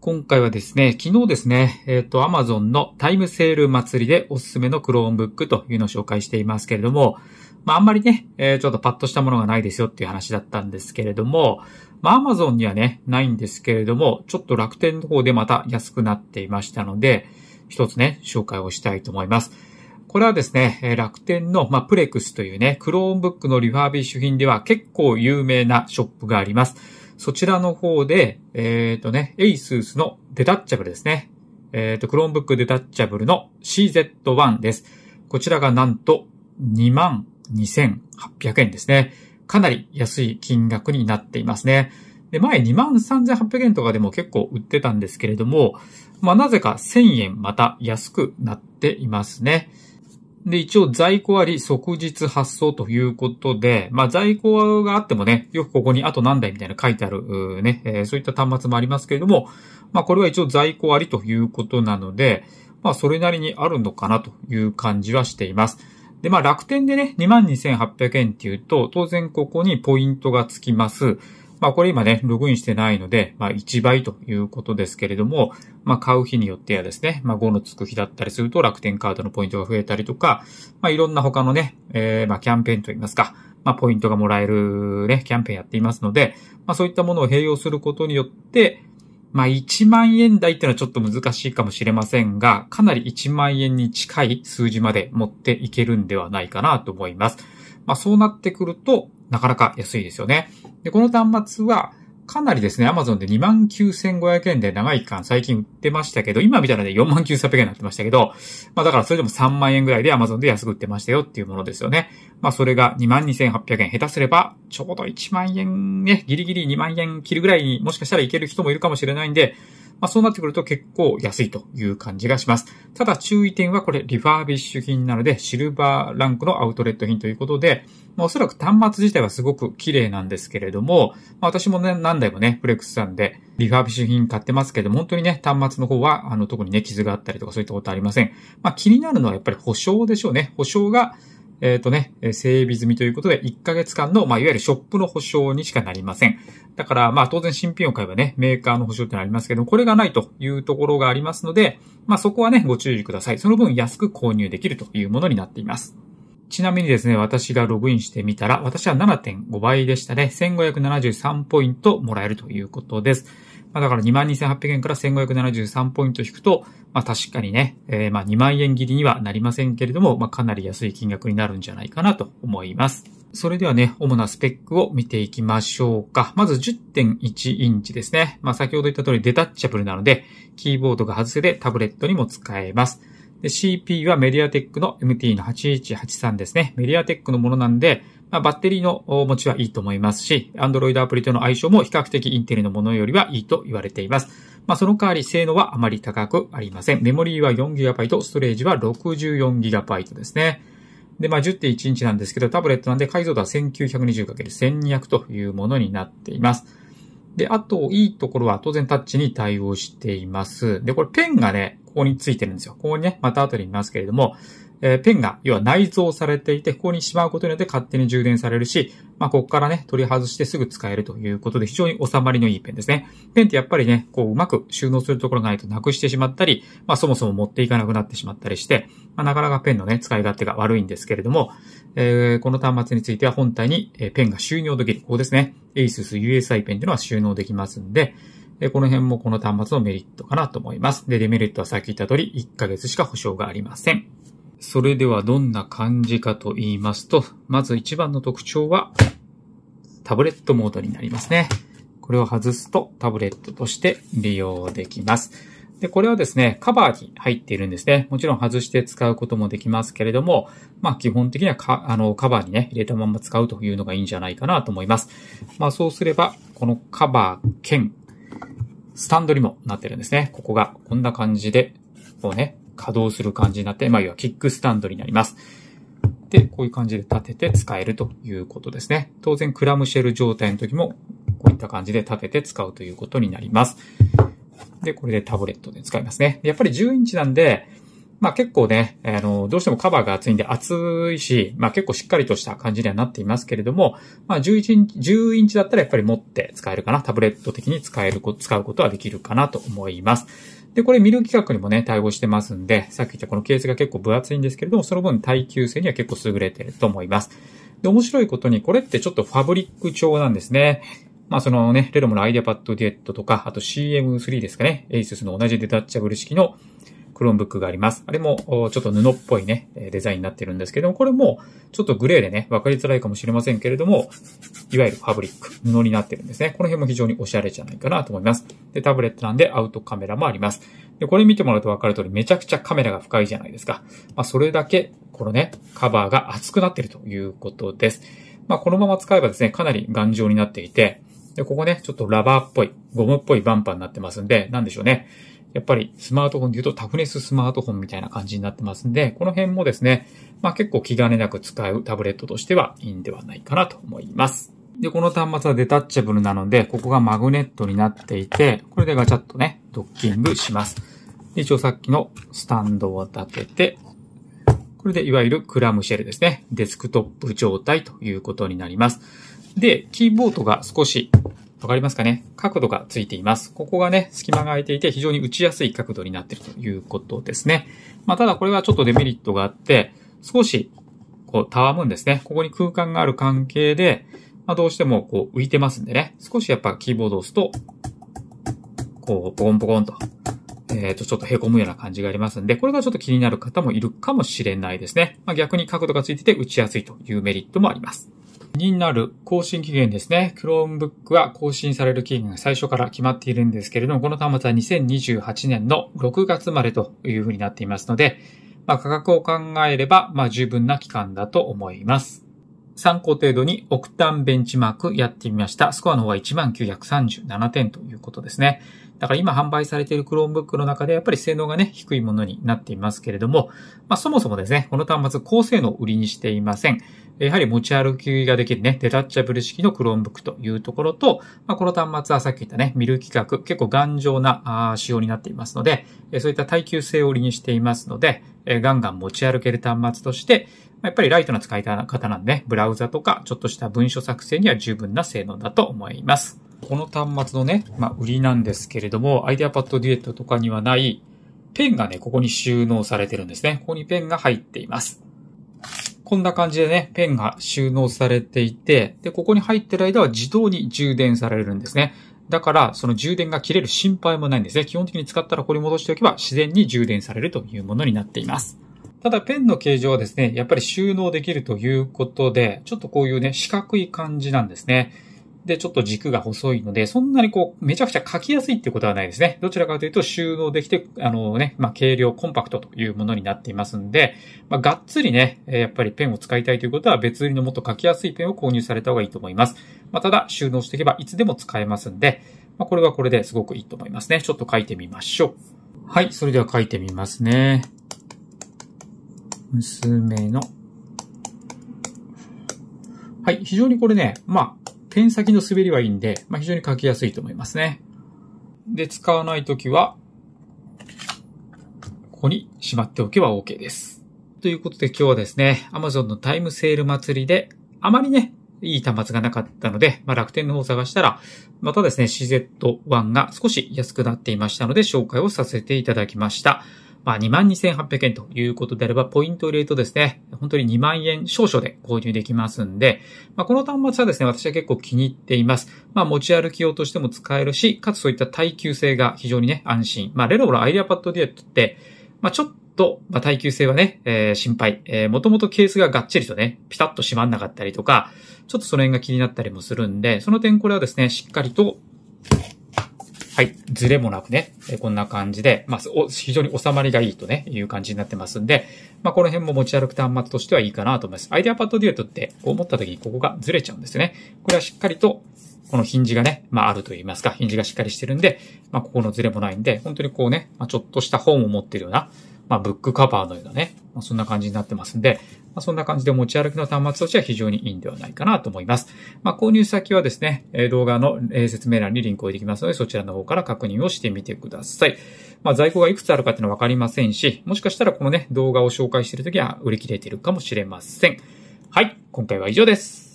今回はですね、昨日ですね、えっ、ー、と、アマゾンのタイムセール祭りでおすすめの Chromebook というのを紹介していますけれども、まあ、あんまりね、えー、ちょっとパッとしたものがないですよっていう話だったんですけれども、まあ、アマゾンにはね、ないんですけれども、ちょっと楽天の方でまた安くなっていましたので、一つね、紹介をしたいと思います。これはですね、楽天の、まあ、プレクスというね、クローンブックのリファービッシュ品では結構有名なショップがあります。そちらの方で、えっ、ー、とね、エイスースのデタッチャブルですね。えっ、ー、と、クロー o ブックデタッチャブルの CZ1 です。こちらがなんと22,800円ですね。かなり安い金額になっていますね。で、前23,800円とかでも結構売ってたんですけれども、まあ、なぜか1000円また安くなっていますね。で、一応在庫あり即日発送ということで、まあ在庫があってもね、よくここにあと何台みたいな書いてある、ね、えー、そういった端末もありますけれども、まあこれは一応在庫ありということなので、まあそれなりにあるのかなという感じはしています。で、まあ楽天でね、22,800円っていうと、当然ここにポイントがつきます。まあこれ今ね、ログインしてないので、まあ1倍ということですけれども、まあ買う日によってはですね、まあ5のつく日だったりすると楽天カードのポイントが増えたりとか、まあいろんな他のね、えー、まあキャンペーンといいますか、まあポイントがもらえるね、キャンペーンやっていますので、まあそういったものを併用することによって、まあ1万円台っていうのはちょっと難しいかもしれませんが、かなり1万円に近い数字まで持っていけるんではないかなと思います。まあそうなってくると、なかなか安いですよね。で、この端末は、かなりですね、Amazon で29,500円で長い期間最近売ってましたけど、今見たらね、49,300円になってましたけど、まあだからそれでも3万円ぐらいで Amazon で安く売ってましたよっていうものですよね。まあそれが22,800円、下手すれば、ちょうど1万円ね、ギリギリ2万円切るぐらいにもしかしたらいける人もいるかもしれないんで、まあ、そうなってくると結構安いという感じがします。ただ注意点はこれリファービッシュ品なのでシルバーランクのアウトレット品ということで、まあ、おそらく端末自体はすごく綺麗なんですけれども、まあ、私もね、何台もね、フレックスさんでリファービッシュ品買ってますけど、本当にね、端末の方は、あの、特にね、傷があったりとかそういったことありません。まあ、気になるのはやっぱり保証でしょうね。保証が、えっ、ー、とね、整備済みということで、1ヶ月間の、まあ、いわゆるショップの保証にしかなりません。だから、まあ、当然新品を買えばね、メーカーの保証ってなありますけどこれがないというところがありますので、まあ、そこはね、ご注意ください。その分安く購入できるというものになっています。ちなみにですね、私がログインしてみたら、私は7.5倍でしたね。1573ポイントもらえるということです。まあ、だから22,800円から1,573ポイント引くと、まあ、確かにね、えー、まあ2万円切りにはなりませんけれども、まあ、かなり安い金額になるんじゃないかなと思います。それではね、主なスペックを見ていきましょうか。まず10.1インチですね。まあ、先ほど言った通りデタッチャブルなので、キーボードが外せでタブレットにも使えます。で、CPU はメディアテックの MT8183 のですね。メディアテックのものなんで、まあ、バッテリーの持ちはいいと思いますし、Android アプリとの相性も比較的インテルのものよりはいいと言われています。まあ、その代わり性能はあまり高くありません。メモリーは 4GB、ストレージは 64GB ですね。で、まあ、10.1インチなんですけど、タブレットなんで解像度は 1920×1200 というものになっています。で、あと、いいところは当然タッチに対応しています。で、これペンがね、ここについてるんですよ。ここにね、また後で見ますけれども、えー、ペンが、要は内蔵されていて、ここにしまうことによって勝手に充電されるし、まあ、ここからね、取り外してすぐ使えるということで、非常に収まりのいいペンですね。ペンってやっぱりね、こう、うまく収納するところがないとなくしてしまったり、まあ、そもそも持っていかなくなってしまったりして、まあ、なかなかペンのね、使い勝手が悪いんですけれども、えー、この端末については本体にペンが収納できる。ここですね。ASUS USI ペンというのは収納できますんで、この辺もこの端末のメリットかなと思います。で、デメリットはさっき言った通り、1ヶ月しか保証がありません。それではどんな感じかと言いますと、まず一番の特徴は、タブレットモードになりますね。これを外すとタブレットとして利用できます。で、これはですね、カバーに入っているんですね。もちろん外して使うこともできますけれども、まあ基本的にはかあのカバーにね、入れたまま使うというのがいいんじゃないかなと思います。まあそうすれば、このカバー兼スタンドにもなってるんですね。ここがこんな感じで、こうね、稼働する感じになって、まあ、要はキックスタンドになります。で、こういう感じで立てて使えるということですね。当然、クラムシェル状態の時も、こういった感じで立てて使うということになります。で、これでタブレットで使いますね。やっぱり10インチなんで、まあ結構ね、あの、どうしてもカバーが厚いんで厚いし、まあ結構しっかりとした感じにはなっていますけれども、まあ11インチ、10インチだったらやっぱり持って使えるかな、タブレット的に使える、使うことはできるかなと思います。で、これミル規格にもね、対応してますんで、さっき言ったこのケースが結構分厚いんですけれども、その分耐久性には結構優れてると思います。で、面白いことに、これってちょっとファブリック調なんですね。まあそのね、レロムのアイデアパッドデュエットとか、あと CM3 ですかね、a イ u s の同じデタッチャブル式の Chromebook があります。あれも、ちょっと布っぽいね、デザインになってるんですけども、これも、ちょっとグレーでね、わかりづらいかもしれませんけれども、いわゆるファブリック、布になってるんですね。この辺も非常におしゃれじゃないかなと思います。で、タブレットなんでアウトカメラもあります。で、これ見てもらうとわかる通り、めちゃくちゃカメラが深いじゃないですか。まあ、それだけ、このね、カバーが厚くなってるということです。まあ、このまま使えばですね、かなり頑丈になっていて、で、ここね、ちょっとラバーっぽい、ゴムっぽいバンパーになってますんで、なんでしょうね。やっぱりスマートフォンで言うとタフネススマートフォンみたいな感じになってますんで、この辺もですね、まあ結構気兼ねなく使うタブレットとしてはいいんではないかなと思います。で、この端末はデタッチャブルなので、ここがマグネットになっていて、これでガチャッとね、ドッキングします。で一応さっきのスタンドを立てて、これでいわゆるクラムシェルですね。デスクトップ状態ということになります。で、キーボードが少しわかりますかね角度がついています。ここがね、隙間が空いていて非常に打ちやすい角度になっているということですね。まあ、ただこれはちょっとデメリットがあって、少し、こう、たわむんですね。ここに空間がある関係で、まあ、どうしてもこう浮いてますんでね。少しやっぱキーボードを押すと、こう、ポコンポコンとえっ、と、ちょっと凹むような感じがありますんで、これがちょっと気になる方もいるかもしれないですね。まあ、逆に角度がついてて打ちやすいというメリットもあります。になる更新期限ですね。Chromebook は更新される期限が最初から決まっているんですけれども、この端末は2028年の6月までというふうになっていますので、まあ、価格を考えれば、まあ、十分な期間だと思います。参考程度にオクタンベンチマークやってみました。スコアの方は1937点ということですね。だから今販売されている Chromebook の中でやっぱり性能がね、低いものになっていますけれども、まあそもそもですね、この端末高性能を売りにしていません。やはり持ち歩きができるね、デタッチャブル式の Chromebook というところと、まあ、この端末はさっき言ったね、見る規格、結構頑丈な仕様になっていますので、そういった耐久性を売りにしていますので、ガンガン持ち歩ける端末として、やっぱりライトな使い方なんで、ね、ブラウザとかちょっとした文書作成には十分な性能だと思います。この端末のね、まあ、売りなんですけれども、アイデアパッドデュエットとかにはない、ペンがね、ここに収納されてるんですね。ここにペンが入っています。こんな感じでね、ペンが収納されていて、で、ここに入ってる間は自動に充電されるんですね。だから、その充電が切れる心配もないんですね。基本的に使ったらこれ戻しておけば自然に充電されるというものになっています。ただペンの形状はですね、やっぱり収納できるということで、ちょっとこういうね、四角い感じなんですね。で、ちょっと軸が細いので、そんなにこう、めちゃくちゃ書きやすいってことはないですね。どちらかというと収納できて、あのね、まあ、軽量、コンパクトというものになっていますんで、まあ、がっつりね、やっぱりペンを使いたいということは別売りのもっと書きやすいペンを購入された方がいいと思います。まあ、ただ、収納していけばいつでも使えますんで、まこれはこれですごくいいと思いますね。ちょっと書いてみましょう。はい、それでは書いてみますね。娘のはい、非常にこれね、まン先の滑りはいいんで、まあ、非常に書きやすいと思いますね。で、使わないときは、ここにしまっておけば OK です。ということで今日はですね、Amazon のタイムセール祭りで、あまりね、いい端末がなかったので、まあ、楽天の方を探したら、またですね、CZ1 が少し安くなっていましたので紹介をさせていただきました。まあ、22,800円ということであれば、ポイントを入れるとですね、本当に2万円少々で購入できますんで、まあ、この端末はですね、私は結構気に入っています。まあ、持ち歩き用としても使えるし、かつそういった耐久性が非常にね、安心。まあ、レノボのアイデアパッドデュエットって、まあ、ちょっとと、まあ、耐久性はね、えー、心配。えー、もともとケースががっちりとね、ピタッと閉まんなかったりとか、ちょっとその辺が気になったりもするんで、その点これはですね、しっかりとはい、ずれもなくね、こんな感じで、まあ、非常に収まりがいいとね、いう感じになってますんで、まあ、この辺も持ち歩く端末としてはいいかなと思います。アイデアパッドデュエットって、こう持った時にここがずれちゃうんですよね。これはしっかりと、このヒンジがね、まああると言いますか、ヒンジがしっかりしてるんで、まあここのズレもないんで、本当にこうね、まあ、ちょっとした本を持ってるような、まあブックカバーのようなね、まあ、そんな感じになってますんで、まそんな感じで持ち歩きの端末としては非常にいいんではないかなと思います。まあ、購入先はですね、動画の説明欄にリンクを置いてきますので、そちらの方から確認をしてみてください。まあ、在庫がいくつあるかっていうのはわかりませんし、もしかしたらこのね、動画を紹介しているときは売り切れているかもしれません。はい、今回は以上です。